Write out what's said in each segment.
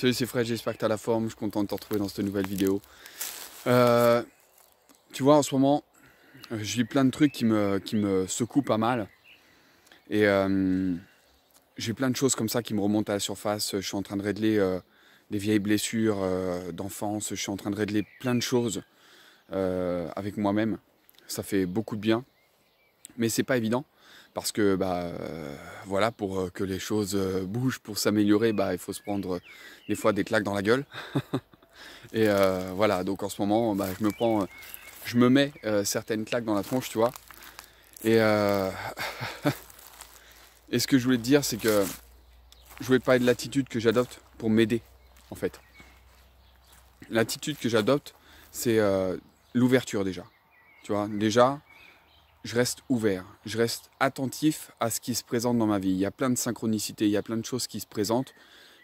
Salut, c'est Fred, j'espère que tu as la forme. Je suis content de te retrouver dans cette nouvelle vidéo. Euh, tu vois, en ce moment, euh, j'ai plein de trucs qui me, qui me secouent pas mal. Et euh, j'ai plein de choses comme ça qui me remontent à la surface. Je suis en train de régler des vieilles blessures d'enfance. Je suis en train de régler plein de choses avec moi-même. Ça fait beaucoup de bien. Mais c'est pas évident parce que bah, euh, voilà, pour euh, que les choses euh, bougent, pour s'améliorer, bah, il faut se prendre des fois des claques dans la gueule. et voilà, donc en ce moment, bah, je me prends, je me mets certaines claques dans la tronche, tu vois. Et, et ce que je voulais te dire, c'est que je voulais pas parler de l'attitude que j'adopte pour m'aider, en fait. L'attitude que j'adopte, c'est l'ouverture déjà. Tu vois, déjà, je reste ouvert, je reste attentif à ce qui se présente dans ma vie. Il y a plein de synchronicités, il y a plein de choses qui se présentent,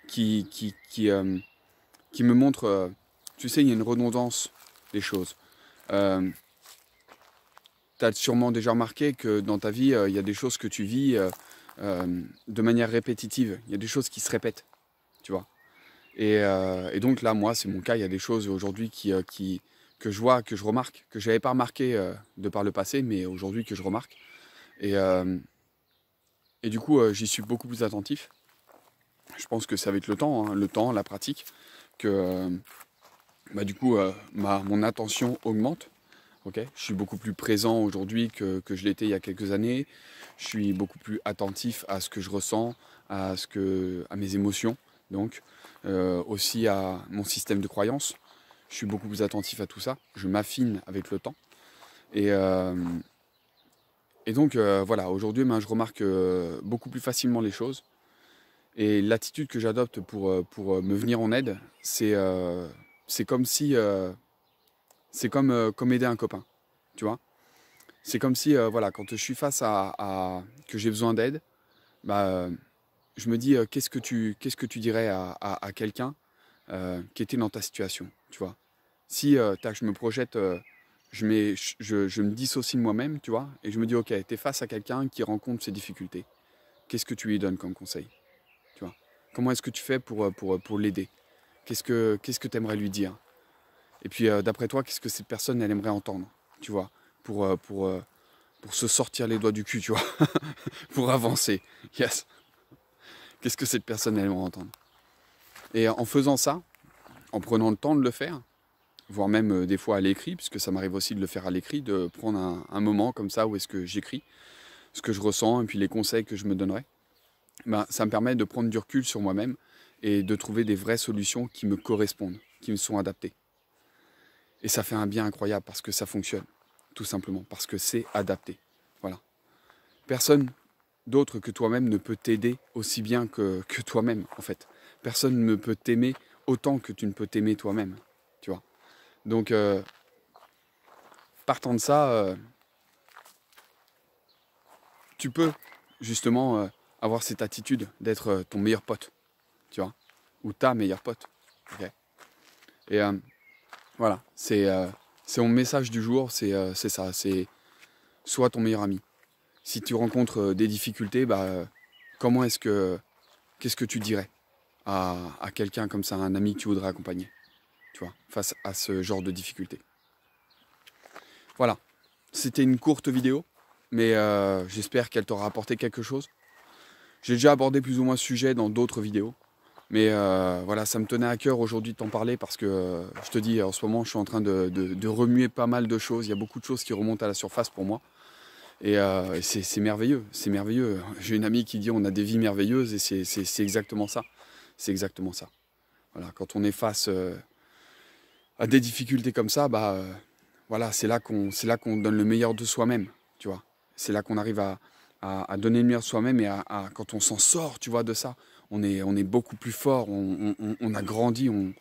qui, qui, qui, euh, me montrent, euh, tu sais, il y a une redondance des choses. Euh, tu as sûrement déjà remarqué que dans ta vie, il y a des choses que tu vis de manière répétitive, il y a des choses qui se répètent, tu vois. Et, donc là, moi, c'est mon cas, il y a des choses aujourd'hui qui, qui, que je vois, que je remarque, que je n'avais pas remarqué euh, de par le passé, mais aujourd'hui que je remarque. Et, euh, et du coup, euh, j'y suis beaucoup plus attentif. Je pense que c'est avec le temps, hein, le temps, la pratique, que bah, du coup, ma, mon attention augmente. Ok, je suis beaucoup plus présent aujourd'hui que, je l'étais il y a quelques années. Je suis beaucoup plus attentif à ce que je ressens, à, ce que, à mes émotions, donc aussi à mon système de croyance je suis beaucoup plus attentif à tout ça. Je m'affine avec le temps. Et, euh, et donc, euh, voilà, aujourd'hui, eh ben, je remarque euh, beaucoup plus facilement les choses. Et l'attitude que j'adopte pour, pour me venir en aide, c'est c'est comme si. c'est comme, comme aider un copain. Tu vois C'est comme si, voilà, quand je suis face à. que j'ai besoin d'aide, bah, je me dis, qu'est-ce que tu qu'est-ce que tu dirais à, à quelqu'un qui était dans ta situation tu vois si je me projette, je, me dissocie de moi-même, tu vois, et je me dis, ok, tu es face à quelqu'un qui rencontre ses difficultés. Qu'est-ce que tu lui donnes comme conseil tu Comment est-ce que tu fais pour, pour, l'aider Qu'est-ce que tu aimerais lui dire Et puis, d'après toi, qu'est-ce que cette personne, elle aimerait entendre, tu vois, pour, pour, pour se sortir les doigts du cul, tu vois, pour avancer. Yes. Qu'est-ce que cette personne, elle aimerait entendre Et en faisant ça, en prenant le temps de le faire, voire même euh, des fois à l'écrit, puisque ça m'arrive aussi de le faire à l'écrit, de prendre un, moment comme ça où est-ce que j'écris, ce que je ressens et puis les conseils que je me donnerais Ben, ça me permet de prendre du recul sur moi-même et de trouver des vraies solutions qui me correspondent, qui me sont adaptées. Et ça fait un bien incroyable parce que ça fonctionne, tout simplement, parce que c'est adapté. Voilà. Personne d'autre que toi-même ne peut t'aider aussi bien que, que toi-même, en fait. Personne ne peut t'aimer autant que tu ne peux t'aimer toi-même. Donc, euh, partant de ça, euh, tu peux justement euh, avoir cette attitude d'être ton meilleur pote, tu vois, ou ta meilleure pote. Et voilà, c'est mon message du jour, c'est ça, c'est soit ton meilleur ami. Si tu rencontres des difficultés, bah, comment est-ce que, qu'est-ce que tu dirais à, à quelqu'un comme ça, un ami que tu voudrais accompagner tu vois, face à ce genre de difficultés. Voilà, c'était une courte vidéo, mais euh, j'espère qu'elle t'aura apporté quelque chose. J'ai déjà abordé plus ou moins ce sujet dans d'autres vidéos, mais euh, voilà, ça me tenait à cœur aujourd'hui de t'en parler parce que je te dis, en ce moment, je suis en train de, remuer pas mal de choses. Il y a beaucoup de choses qui remontent à la surface pour moi. Et euh, c'est merveilleux, c'est merveilleux. J'ai une amie qui dit on a des vies merveilleuses et c'est exactement ça. C'est exactement ça. Voilà, quand on est face à des difficultés comme ça, bah, euh, voilà, c'est là qu'on qu'on donne le meilleur de soi-même, tu vois. C'est là qu'on arrive à, donner le meilleur de soi-même et à, quand on s'en sort, tu vois, de ça, on est, on est beaucoup plus fort, on, a grandi, on,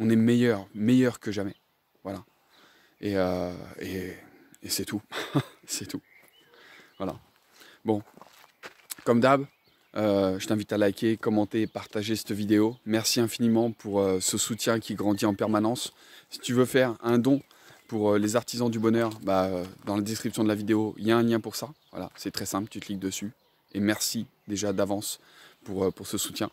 on est meilleur, meilleur que jamais. Voilà. Et, euh, et c'est tout. c'est tout. Voilà. Bon, comme d'hab, euh, je t'invite à liker, commenter, partager cette vidéo. Merci infiniment pour euh, ce soutien qui grandit en permanence. Si tu veux faire un don pour euh, les artisans du bonheur, bah, dans la description de la vidéo, il y a un lien pour ça. Voilà, c'est très simple, tu cliques dessus. Et merci déjà d'avance pour, pour ce soutien.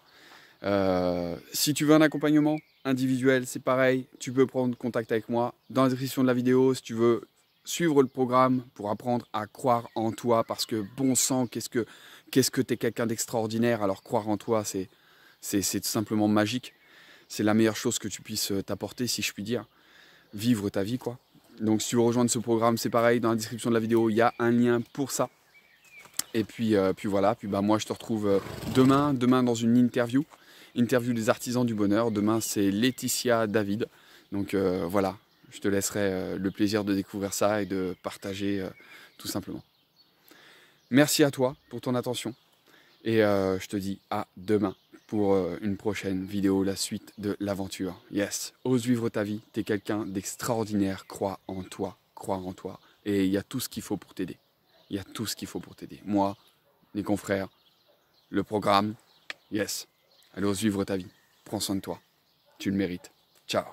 si tu veux un accompagnement individuel, c'est pareil, tu peux prendre contact avec moi dans la description de la vidéo si tu veux suivre le programme pour apprendre à croire en toi parce que bon sang, qu'est-ce que qu'est-ce que tu es quelqu'un d'extraordinaire, alors croire en toi, c'est tout simplement magique. C'est la meilleure chose que tu puisses euh, t'apporter, si je puis dire. Vivre ta vie, quoi. Donc si tu veux rejoindre ce programme, c'est pareil, dans la description de la vidéo, il y a un lien pour ça. Et puis, euh, puis voilà, puis bah, moi je te retrouve euh, demain, demain dans une interview, interview des artisans du bonheur. Demain c'est Laetitia David. Donc voilà, je te laisserai le plaisir de découvrir ça et de partager tout simplement. Merci à toi pour ton attention. Et euh, je te dis à demain pour euh, une prochaine vidéo, la suite de l'aventure. Yes, ose vivre ta vie, t'es quelqu'un d'extraordinaire, crois en toi, crois en toi. Et il y a tout ce qu'il faut pour t'aider. Il y a tout ce qu'il faut pour t'aider. Moi, mes confrères, le programme, yes. Allez, ose vivre ta vie, prends soin de toi, tu le mérites. Ciao